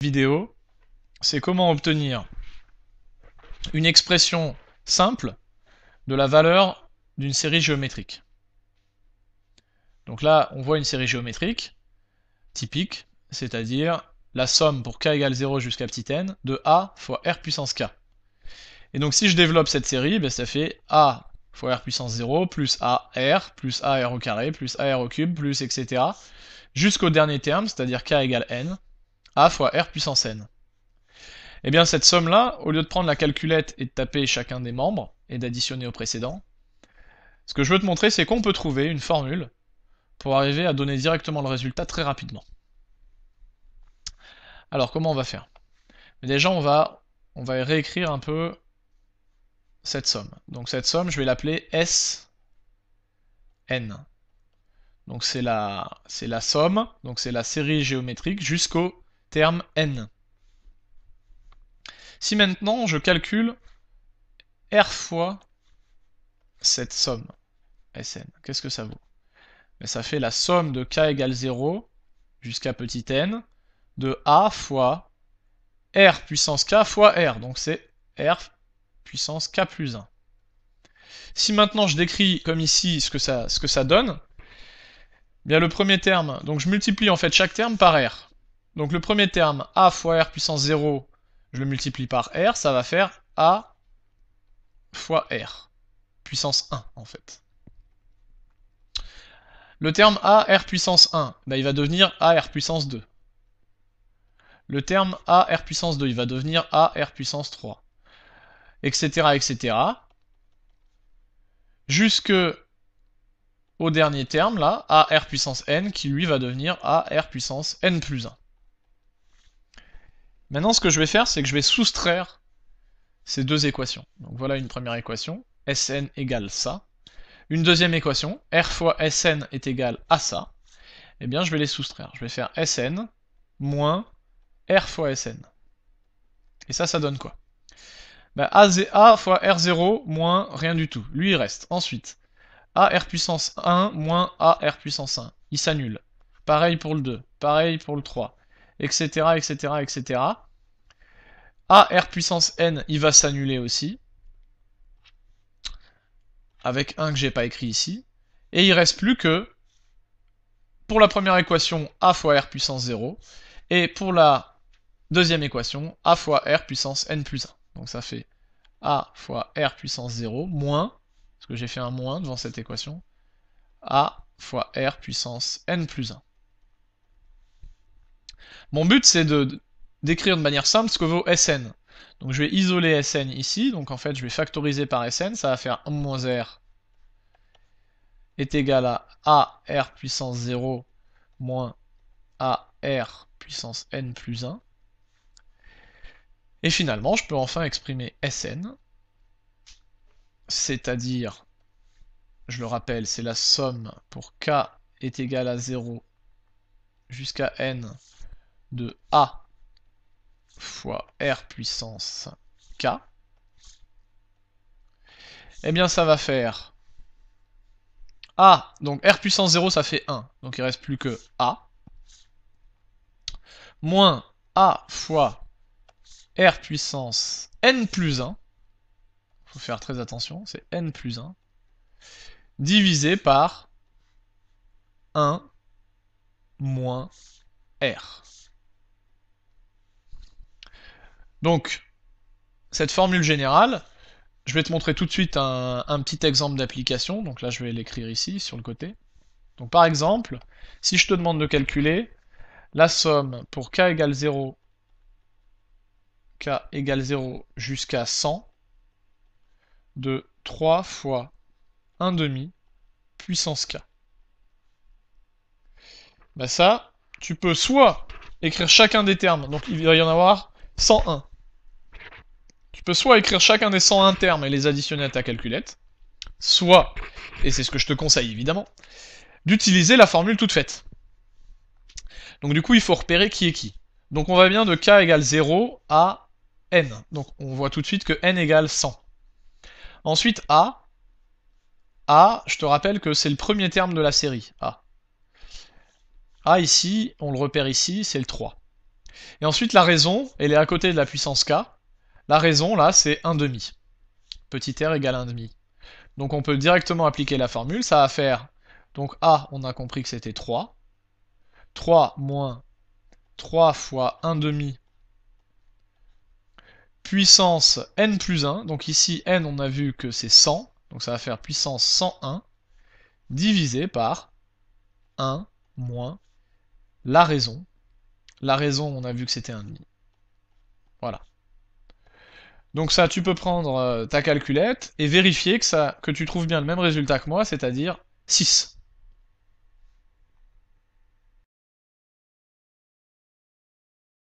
vidéo, c'est comment obtenir une expression simple de la valeur d'une série géométrique. Donc là, on voit une série géométrique typique, c'est-à-dire la somme pour k égale 0 jusqu'à petit n de a fois r puissance k. Et donc si je développe cette série, ben, ça fait a fois r puissance 0 plus ar plus ar au carré plus ar au cube plus etc. jusqu'au dernier terme, c'est-à-dire k égale n a fois R puissance N. Eh bien cette somme-là, au lieu de prendre la calculette et de taper chacun des membres, et d'additionner au précédent, ce que je veux te montrer, c'est qu'on peut trouver une formule pour arriver à donner directement le résultat très rapidement. Alors comment on va faire déjà on va, on va réécrire un peu cette somme. Donc cette somme, je vais l'appeler SN. Donc c'est la, la somme, donc c'est la série géométrique jusqu'au terme n. Si maintenant je calcule r fois cette somme Sn, qu'est-ce que ça vaut Mais ben, Ça fait la somme de k égale 0 jusqu'à petit n de a fois r puissance k fois r, donc c'est r puissance k plus 1. Si maintenant je décris comme ici ce que ça, ce que ça donne, bien le premier terme, donc je multiplie en fait chaque terme par r. Donc le premier terme, a fois r puissance 0, je le multiplie par r, ça va faire a fois r, puissance 1 en fait. Le terme a r puissance 1, bah, il va devenir a r puissance 2. Le terme a r puissance 2, il va devenir a r puissance 3. Etc. etc. Jusque au dernier terme là, a r puissance n qui lui va devenir a r puissance n plus 1. Maintenant, ce que je vais faire, c'est que je vais soustraire ces deux équations. Donc voilà une première équation, Sn égale ça. Une deuxième équation, R fois Sn est égal à ça. Eh bien, je vais les soustraire. Je vais faire Sn moins R fois Sn. Et ça, ça donne quoi bah, A, A fois R0 moins rien du tout. Lui, il reste. Ensuite, AR puissance 1 moins AR puissance 1. Il s'annule. Pareil pour le 2, pareil pour le 3, etc., etc., etc. A R puissance N, il va s'annuler aussi. Avec un que j'ai pas écrit ici. Et il reste plus que, pour la première équation, A fois R puissance 0. Et pour la deuxième équation, A fois R puissance N plus 1. Donc ça fait A fois R puissance 0 moins, parce que j'ai fait un moins devant cette équation, A fois R puissance N plus 1. Mon but, c'est de d'écrire de manière simple ce que vaut Sn. Donc je vais isoler Sn ici, donc en fait je vais factoriser par Sn, ça va faire 1 moins R est égal à Ar puissance 0 moins Ar puissance N plus 1. Et finalement, je peux enfin exprimer Sn, c'est-à-dire, je le rappelle, c'est la somme pour K est égal à 0 jusqu'à N de A fois R puissance K, et eh bien ça va faire A, donc R puissance 0 ça fait 1, donc il ne reste plus que A, moins A fois R puissance N plus 1, il faut faire très attention, c'est N plus 1, divisé par 1 moins R. Donc, cette formule générale, je vais te montrer tout de suite un, petit exemple d'application. Donc là, je vais l'écrire ici, sur le côté. Donc par exemple, si je te demande de calculer la somme pour k égale 0, k égale 0 jusqu'à 100, de 3 fois 1 demi puissance k. Ben ça, tu peux soit écrire chacun des termes, donc il va y en avoir 101. Tu peux soit écrire chacun des 101 termes et les additionner à ta calculette, soit, et c'est ce que je te conseille évidemment, d'utiliser la formule toute faite. Donc du coup, il faut repérer qui est qui. Donc on va bien de k égale 0 à n. Donc on voit tout de suite que n égale 100. Ensuite, a. a, je te rappelle que c'est le premier terme de la série, a. a ici, on le repère ici, c'est le 3. Et ensuite, la raison, elle est à côté de la puissance k. La raison, là, c'est 1 demi. Petit r égale 1 demi. Donc on peut directement appliquer la formule, ça va faire... Donc A, on a compris que c'était 3. 3 moins 3 fois 1 demi puissance n plus 1. Donc ici, n, on a vu que c'est 100. Donc ça va faire puissance 101 divisé par 1 moins la raison la raison, on a vu que c'était un demi. Voilà. Donc ça, tu peux prendre euh, ta calculette et vérifier que, ça, que tu trouves bien le même résultat que moi, c'est-à-dire 6.